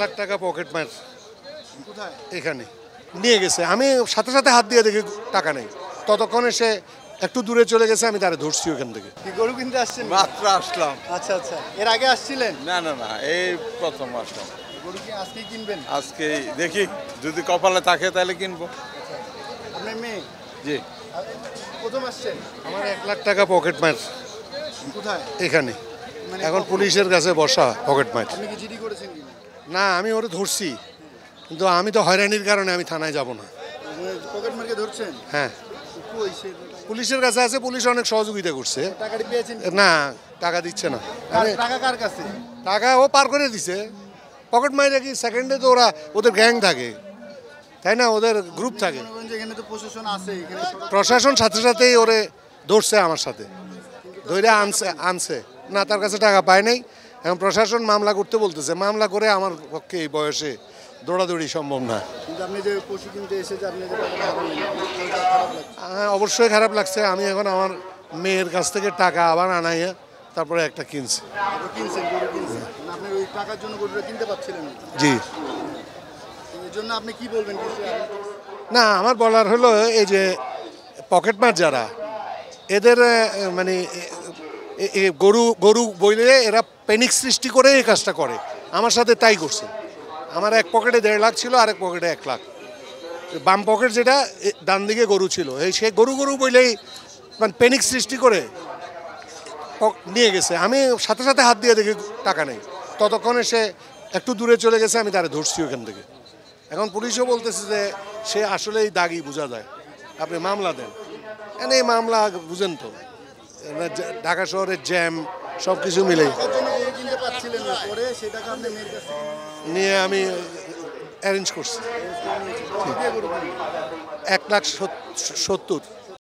লাখ টাকা পকেট মার এখানে নিয়ে গেছে আমি সাথে সাথে হাত দিয়ে দেখি টাকা নেই ততক্ষণে সে একটু দূরে চলে গেছে আমি তারা ধরছি ওখান থেকে কি গরু কিনতে আসছেন মাত্র আসলাম আচ্ছা আচ্ছা এর আগে আসছিলেন না না না এই প্রথম আসলাম গরু কি আজকে কিনবেন আজকে দেখি যদি কপালে থাকে তাহলে কিনবো আপনার মে জি প্রথম আসছেন আমার এক লাখ টাকা পকেট মার কোথায় এখানে মানে এখন পুলিশের কাছে বসা পকেট মার আপনি কি জিডি করেছেন কিনা না আমি ওরে ধরছি কিন্তু আমি তো হয়রানির কারণে আমি থানায় যাব না হ্যাঁ পুলিশের কাছে আছে পুলিশ অনেক সহযোগিতা করছে না টাকা দিচ্ছে না টাকা ও পার করে দিছে পকেট মারি রাখি সেকেন্ডে তো ওরা ওদের গ্যাং থাকে তাই না ওদের গ্রুপ থাকে প্রশাসন সাথে সাথেই ওরে ধরছে আমার সাথে ধরে আনছে আনছে না তার কাছে টাকা পায় নাই এখন প্রশাসন মামলা করতে বলতেছে মামলা করে আমার পক্ষে এই বয়সে দৌড়াদৌড়ি সম্ভব না হ্যাঁ অবশ্যই খারাপ লাগছে আমি এখন আমার মেয়ের কাছ থেকে টাকা আবার আনাইয়া তারপরে একটা কিনছি জি না আমার বলার হলো এই যে পকেটমার যারা এদের মানে গরু গরু বইলে এরা প্যানিক সৃষ্টি করে এই কাজটা করে আমার সাথে তাই করছে আমার এক পকেটে দেড় লাখ ছিল আরেক পকেটে এক লাখ বাম পকেট যেটা ডান দিকে গরু ছিল এই সে গরু গরু বইলেই মানে প্যানিক সৃষ্টি করে নিয়ে গেছে আমি সাথে সাথে হাত দিয়ে দেখি টাকা নেই ততক্ষণে সে একটু দূরে চলে গেছে আমি তারা ধরছি ওখান থেকে এখন পুলিশও বলতেছে যে সে আসলেই দাগি বোঝা যায় আপনি মামলা দেন এই মামলা বুঝেন তো ঢাকা শহরের জ্যাম সব কিছু মিলে নিয়ে আমি অ্যারেঞ্জ করছি এক লাখ সত্তর